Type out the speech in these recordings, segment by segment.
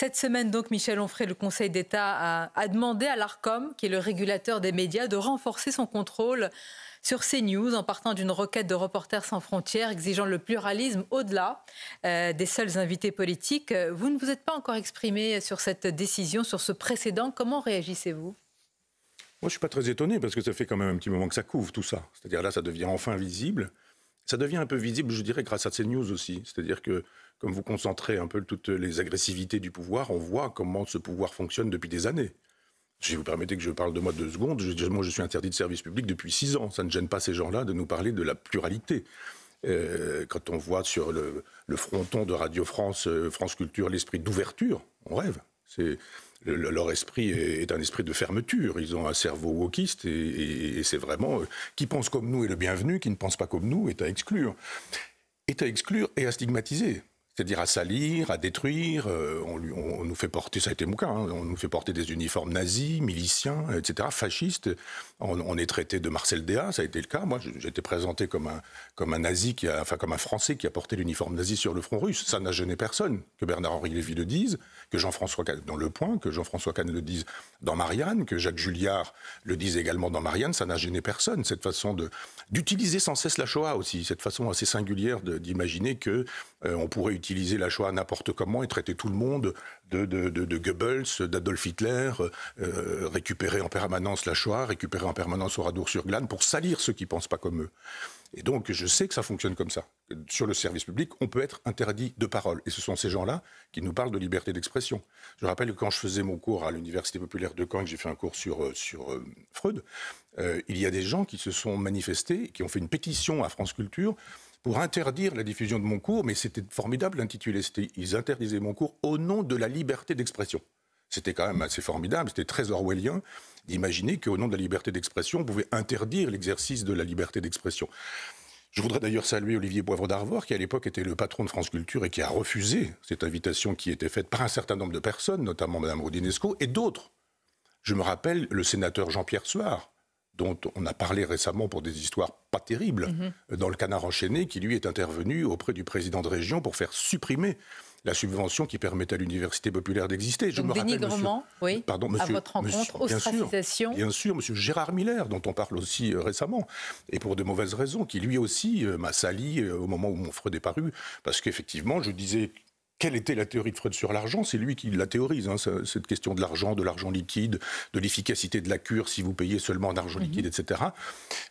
Cette semaine, donc, Michel Onfray, le Conseil d'État a, demandé à l'ARCOM, qui est le régulateur des médias, de renforcer son contrôle sur ces news en partant d'une requête de Reporters sans frontières exigeant le pluralisme au-delà euh, des seuls invités politiques. Vous ne vous êtes pas encore exprimé sur cette décision, sur ce précédent. Comment réagissez-vous Moi, je ne suis pas très étonné parce que ça fait quand même un petit moment que ça couvre tout ça. C'est-à-dire là, ça devient enfin visible ça devient un peu visible, je dirais, grâce à ces news aussi. C'est-à-dire que, comme vous concentrez un peu toutes les agressivités du pouvoir, on voit comment ce pouvoir fonctionne depuis des années. Si vous permettez que je parle de moi deux secondes, je, moi je suis interdit de service public depuis six ans. Ça ne gêne pas ces gens-là de nous parler de la pluralité. Euh, quand on voit sur le, fronton de Radio France, euh, France Culture, l'esprit d'ouverture, on rêve. C'est leur esprit est un esprit de fermeture. Ils ont un cerveau wokiste et, c'est vraiment euh, qui pense comme nous est le bienvenu, qui ne pense pas comme nous est à exclure, est à exclure et à stigmatiser c'est-à-dire à salir, à détruire. Euh, on, on, nous fait porter, ça a été mon cas, hein, on nous fait porter des uniformes nazis, miliciens, etc., fascistes. On, est traité de Marcel Déa, ça a été le cas. Moi, j'étais présenté comme un, comme un nazi, qui a, enfin comme un Français qui a porté l'uniforme nazi sur le front russe. Ça n'a gêné personne. Que Bernard-Henri Lévy le dise, que Jean-François Kahn dans Le Point, que Jean-François Kahn le dise dans Marianne, que Jacques Julliard le dise également dans Marianne, ça n'a gêné personne. Cette façon de d'utiliser sans cesse la Shoah aussi, cette façon assez singulière d'imaginer que euh, on pourrait utiliser utiliser la Shoah n'importe comment et traiter tout le monde de, Goebbels, d'Adolf Hitler, euh, récupérer en permanence la Shoah, récupérer en permanence oradour sur glane pour salir ceux qui pensent pas comme eux. Et donc, je sais que ça fonctionne comme ça. Sur le service public, on peut être interdit de parole. Et ce sont ces gens-là qui nous parlent de liberté d'expression. Je rappelle que quand je faisais mon cours à l'Université populaire de Caen, que j'ai fait un cours sur, euh, sur euh, Freud, il y a des gens qui se sont manifestés, qui ont fait une pétition à France Culture pour interdire la diffusion de mon cours, mais c'était formidable l'intitulé. Ils interdisaient mon cours au nom de la liberté d'expression. C'était quand même assez formidable, c'était très orwellien d'imaginer qu'au nom de la liberté d'expression, on pouvait interdire l'exercice de la liberté d'expression. Je voudrais d'ailleurs saluer Olivier Poivre d'Arvor, qui à l'époque était le patron de France Culture et qui a refusé cette invitation qui était faite par un certain nombre de personnes, notamment Mme Rodinesco et d'autres. Je me rappelle le sénateur Jean-Pierre Soir, dont on a parlé récemment pour des histoires pas terribles, mhm. dans le canard enchaîné, qui lui est intervenu auprès du président de région pour faire supprimer la subvention qui permet à l'université populaire d'exister. Je me rappelle, pardon, à votre rencontre, bien, sûr, M. monsieur Gérard Miller, dont on parle aussi euh, récemment, et pour de mauvaises raisons, qui lui aussi euh, m'a sali euh, au moment où mon Freud est paru, parce qu'effectivement, je disais quelle était la théorie de Freud sur l'argent C'est lui qui la théorise, hein, cette question de l'argent, de l'argent liquide, de l'efficacité de la cure si vous payez seulement en argent mhm. liquide, etc.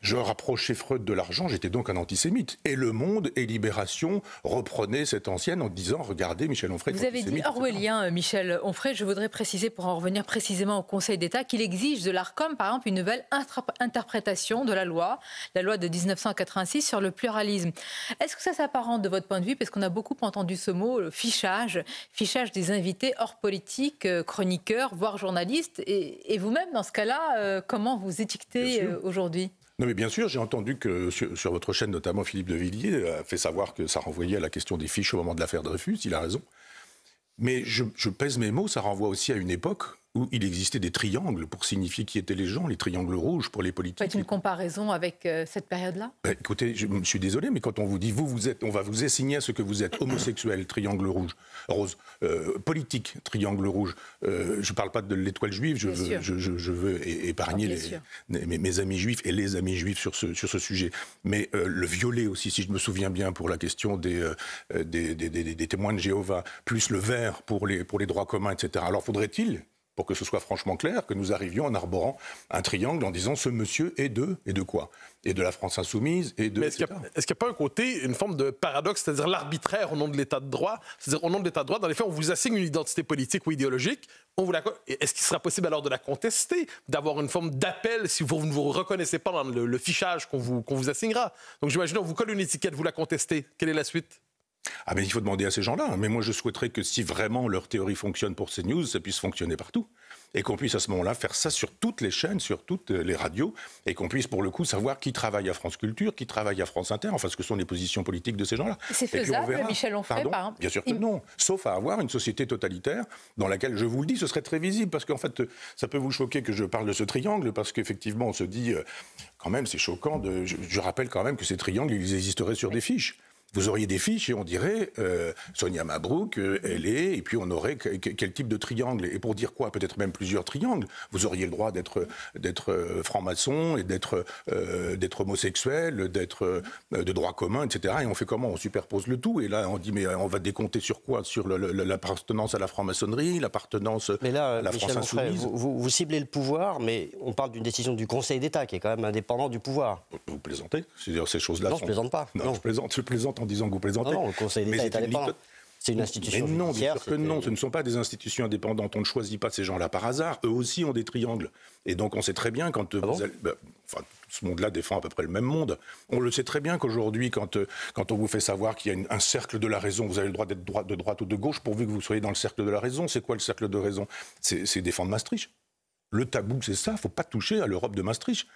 Je rapprochais Freud de l'argent, j'étais donc un antisémite. Et Le Monde et Libération reprenaient cette ancienne en disant Regardez, Michel Onfray. Vous avez dit orwellien, euh, Michel Onfray. Je voudrais préciser, pour en revenir précisément au Conseil d'État, qu'il exige de l'ARCOM, par exemple, une nouvelle interprétation de la loi, la loi de 1986 sur le pluralisme. Est-ce que ça s'apparente de votre point de vue Parce qu'on a beaucoup entendu ce mot, le fichage, des invités hors politique, euh, chroniqueurs, voire journalistes. Et, vous-même, dans ce cas-là, euh, comment vous étiquetez euh, aujourd'hui non, mais bien sûr, j'ai entendu que sur, votre chaîne, notamment Philippe de Villiers a fait savoir que ça renvoyait à la question des fiches au moment de l'affaire Dreyfus. Il a raison. Mais je, je, pèse mes mots, ça renvoie aussi à une époque où il existait des triangles pour signifier qui étaient les gens, les triangles rouges pour les politiques. Faites une comparaison avec euh, cette période-là bah, Écoutez, je, suis désolé, mais quand on vous dit vous, vous êtes, on va vous assigner à ce que vous êtes homosexuel, triangle rouge, rose, euh, politique, triangle rouge. Euh, je ne parle pas de l'étoile juive, je veux, je, veux, épargner ah, les, mes, amis juifs et les amis juifs sur ce, sur ce sujet. Mais le violet aussi, si je me souviens bien, pour la question des, des, des, témoins de Jéhovah, plus le vert pour les, pour les droits communs, etc. Alors faudrait-il pour que ce soit franchement clair, que nous arrivions en arborant un triangle en disant ce monsieur est de, et de quoi Et de la France insoumise, et de... est-ce qu'il n'y a, pas un côté, une forme de paradoxe, c'est-à-dire l'arbitraire au nom de l'état de droit C'est-à-dire au nom de l'état de droit, dans les faits, on vous assigne une identité politique ou idéologique, on vous la... Est-ce qu'il sera possible alors de la contester, d'avoir une forme d'appel si vous ne vous reconnaissez pas dans le, fichage qu'on vous, qu'on vous assignera Donc j'imagine, on vous colle une étiquette, vous la contestez. Quelle est la suite ah ben il faut demander à ces gens-là. Mais moi je souhaiterais que si vraiment leur théorie fonctionne pour ces news, ça puisse fonctionner partout. Et qu'on puisse à ce moment-là faire ça sur toutes les chaînes, sur toutes les radios, et qu'on puisse pour le coup savoir qui travaille à France Culture, qui travaille à France Inter, enfin ce que sont les positions politiques de ces gens-là. C'est faisable, Michel on ne Bien sûr que non, sauf à avoir une société totalitaire dans laquelle, je vous le dis, ce serait très visible, parce qu'en fait, ça peut vous choquer que je parle de ce triangle, parce qu'effectivement on se dit, euh, quand même c'est choquant, je rappelle quand même que ces triangles, ils existeraient sur des fiches vous auriez des fiches et on dirait euh, Sonia Mabrouk, euh, elle est, et puis on aurait quel type de triangle. Et pour dire quoi Peut-être même plusieurs triangles. Vous auriez le droit d'être d'être euh, franc-maçon et d'être d'être homosexuel, d'être de droit commun, etc. Et on fait comment On superpose le tout. Et là, on dit mais on va décompter sur quoi Sur l'appartenance à la franc-maçonnerie, l'appartenance à la France insoumise. Vous, ciblez le pouvoir, mais on parle d'une décision du Conseil d'État qui est quand même indépendant du pouvoir. Vous plaisantez cest dire ces choses-là. Non, je plaisante pas. Non, je plaisante. Je plaisante disant que vous plaisantez. Non, le Conseil d'État est indépendant. C'est une institution Mais non, bien sûr que non, ce ne sont pas des institutions indépendantes. On ne choisit pas ces gens-là par hasard. Eux aussi ont des triangles. Et donc on sait très bien quand... Euh, ah vous ben, enfin, ce monde-là défend à peu près le même monde. On le sait très bien qu'aujourd'hui, quand, euh, quand on vous fait savoir qu'il y a un cercle de la raison, vous avez le droit d'être de droite ou de gauche, pourvu que vous soyez dans le cercle de la raison. C'est quoi le cercle de raison C'est défendre Maastricht. Le tabou, c'est ça. Il ne faut pas toucher à l'Europe de Maastricht.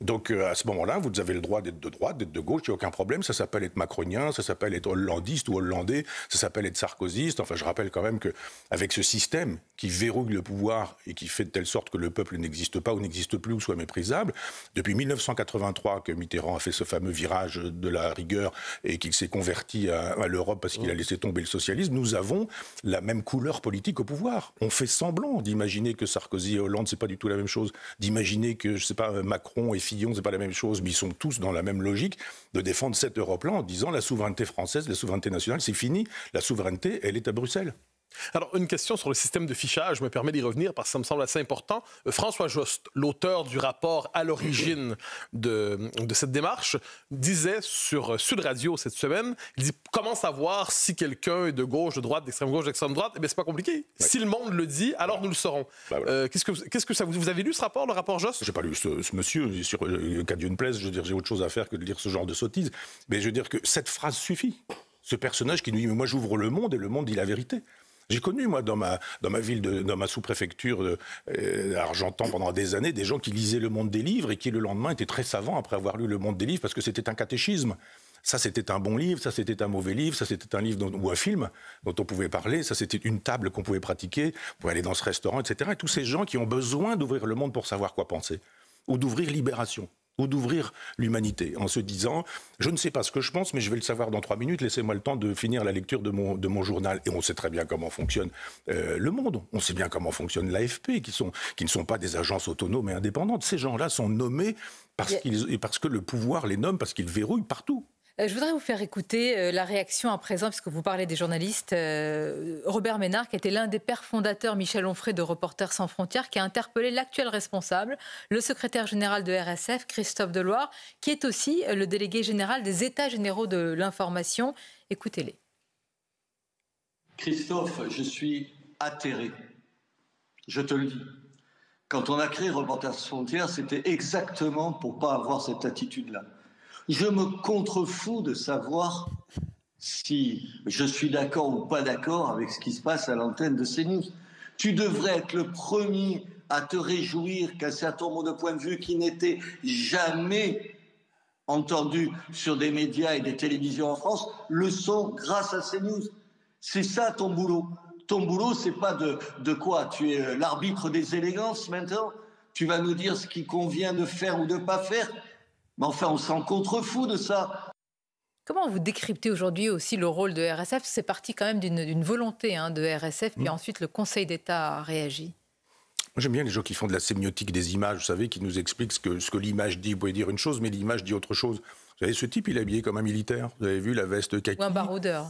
Donc euh, à ce moment-là, vous avez le droit d'être de droite, d'être de gauche, il n'y a aucun problème. Ça s'appelle être macronien, ça s'appelle être hollandiste ou hollandais, ça s'appelle être sarkozyste. Enfin, je rappelle quand même que avec ce système qui verrouille le pouvoir et qui fait de telle sorte que le peuple n'existe pas ou n'existe plus ou soit méprisable, depuis 1983 que Mitterrand a fait ce fameux virage de la rigueur et qu'il s'est converti à, à l'Europe parce qu'il a mm. laissé tomber le socialisme, nous avons la même couleur politique au pouvoir. On fait semblant d'imaginer que Sarkozy et Hollande, c'est pas du tout la même chose. D'imaginer que, je sais pas, Macron et Fillon, c'est pas la même chose, mais ils sont tous dans la même logique de défendre cette Europe-là en disant la souveraineté française, la souveraineté nationale, c'est fini. La souveraineté, elle est à Bruxelles. Alors, une question sur le système de fichage, je me permets d'y revenir parce que ça me semble assez important. Euh, François Jost, l'auteur du rapport à l'origine de, cette démarche, disait sur Sud Radio cette semaine, il dit comment savoir si quelqu'un est de gauche, de droite, d'extrême gauche, d'extrême droite Eh bien, c'est pas compliqué. Si le monde le dit, alors nous le saurons. Bah, euh, qu'est-ce, que, vous... avez lu ce rapport, le rapport Jost J'ai pas lu ce, monsieur, sur, euh, Dieu ne plaise, je veux dire, j'ai autre chose à faire que de lire ce genre de sottises. Mais je veux dire que cette phrase suffit. Ce personnage qui nous dit, moi j'ouvre le monde et le monde dit la vérité. J'ai connu, moi, dans ma, dans ma ville, dans ma sous-préfecture d'Argentan, euh, pendant des années, des gens qui lisaient Le Monde des Livres et qui, le lendemain, étaient très savants après avoir lu Le Monde des Livres parce que c'était un catéchisme. Ça, c'était un bon livre, ça, c'était un mauvais livre, ça, c'était un livre ou un film dont on pouvait parler, ça, c'était une table qu'on pouvait pratiquer, on pouvait aller dans ce restaurant, etc. tous ces gens qui ont besoin d'ouvrir le monde pour savoir quoi penser, ou d'ouvrir Libération, ou d'ouvrir l'humanité en se disant je ne sais pas ce que je pense, mais je vais le savoir dans trois minutes. Laissez-moi le temps de finir la lecture de mon, de mon journal. Et on sait très bien comment fonctionne euh, le monde. On sait bien comment fonctionne l'AFP, qui, qui ne sont pas des agences autonomes et indépendantes. Ces gens-là sont nommés parce, qu'ils, et parce que le pouvoir les nomme, parce qu'ils verrouillent partout. Euh, je voudrais vous faire écouter euh, la réaction à présent, puisque vous parlez des journalistes. Euh, Robert Ménard, qui était l'un des pères fondateurs, Michel Onfray, de Reporters sans frontières, qui a interpellé l'actuel responsable, le secrétaire général de RSF, Christophe Deloire, qui est aussi le délégué général des États généraux de l'information. Écoutez-les. Christophe, je suis atterré. Je te le dis. Quand on a créé Reporters sans frontières, c'était exactement pour pas avoir cette attitude-là je me contrefous de savoir si je suis d'accord ou pas d'accord avec ce qui se passe à l'antenne de CNews. Tu devrais être le premier à te réjouir qu'un certain nombre de points de vue qui n'étaient jamais entendus sur des médias et des télévisions en France le sont grâce à CNews. C'est ça ton boulot. Ton boulot, c'est pas de, de quoi Tu es euh, l'arbitre des élégances maintenant Tu vas nous dire ce qu'il convient de faire ou de pas faire mais enfin, on s'en contrefou de ça. Comment vous décryptez aujourd'hui aussi le rôle de RSF C'est parti quand même d'une volonté hein, de RSF, puis hmm. ensuite le Conseil d'État a réagi. J'aime bien les gens qui font de la sémiotique des images, vous savez, qui nous expliquent ce que, ce que l'image dit. Vous pouvez dire une chose, mais l'image dit autre chose. Vous savez, ce type, il est habillé comme un militaire. Vous avez vu la veste kaki. Ou un baroudeur.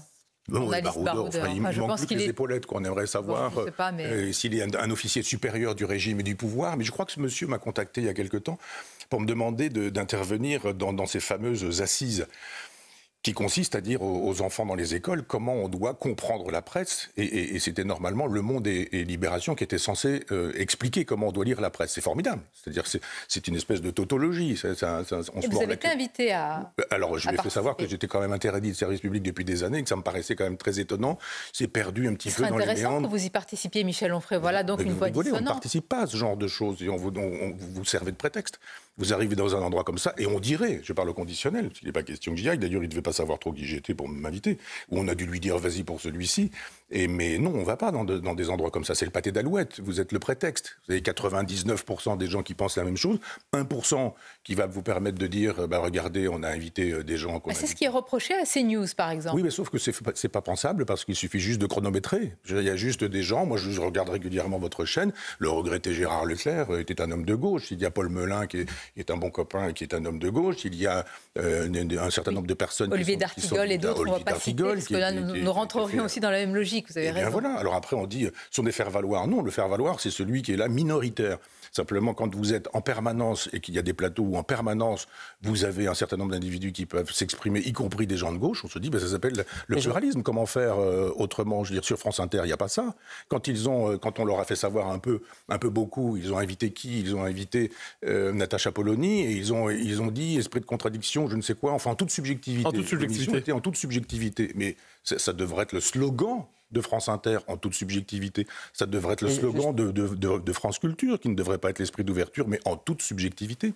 Non, baroudeur. baroudeur. enfin, il manque plus les épaulettes qu'on aimerait savoir euh, s'il est un, un, officier supérieur du régime et du pouvoir. Mais je crois que ce monsieur m'a contacté il y a quelque temps pour me demander d'intervenir dans, ces fameuses assises qui consiste à dire aux, enfants dans les écoles comment on doit comprendre la presse. Et, c'était normalement Le Monde et, Libération qui étaient censés euh, expliquer comment on doit lire la presse. C'est formidable. C'est-à-dire c'est une espèce de tautologie. vous avez été invité à. Euh, alors je lui ai fait savoir que j'étais quand même interdit de service public depuis des années, que ça me paraissait quand même très étonnant. C'est perdu un petit peu dans les C'est intéressant que vous y participiez, Michel Onfray. Voilà donc une voix dissonante. On ne participe pas à ce genre de choses et on vous, vous servez de prétexte. Vous arrivez dans un endroit comme ça, et on dirait, je parle au conditionnel, parce n'est pas question que j'y aille, d'ailleurs il ne devait pas savoir trop qui j'étais pour m'inviter, ou on a dû lui dire vas-y pour celui-ci, mais non, on ne va pas dans, des endroits comme ça. C'est le pâté d'alouette. Vous êtes le prétexte. Vous avez 99% des gens qui pensent la même chose. 1% qui va vous permettre de dire euh, bah, regardez, on a invité euh, des gens. Bah, c'est ce qui est reproché à CNews, par exemple. Oui, mais sauf que ce n'est pas pensable parce qu'il suffit juste de chronométrer. Il y a juste des gens. Moi, je regarde régulièrement votre chaîne. Le regretté Gérard Leclerc euh, était un homme de gauche. Il y a Paul Melun qui est, un bon copain et qui est un homme de gauche. Il y a un certain nombre de personnes. Olivier Dartigol et d'autres, on ne pas parce que là, nous, nous rentrerions aussi dans la même logique et eh Bien voilà. Alors après, on dit, euh, sont des faire-valoir. Non, le faire-valoir, c'est celui qui est là minoritaire. Simplement, quand vous êtes en permanence et qu'il y a des plateaux où en permanence vous avez un certain nombre d'individus qui peuvent s'exprimer, y compris des gens de gauche, on se dit, ben, ça s'appelle le pluralisme. Comment faire euh, autrement Je veux dire, sur France Inter, il n'y a pas ça. Quand ils ont, euh, quand on leur a fait savoir un peu, un peu beaucoup, ils ont invité qui Ils ont invité Natacha Polony et ils ont, ils ont dit esprit de contradiction, je ne sais quoi, enfin en toute subjectivité. En toute subjectivité. En toute subjectivité. Mais ça devrait être le slogan de France Inter en toute subjectivité. Ça devrait être le slogan de, France Culture, qui ne devrait pas être l'esprit d'ouverture, mais en toute subjectivité.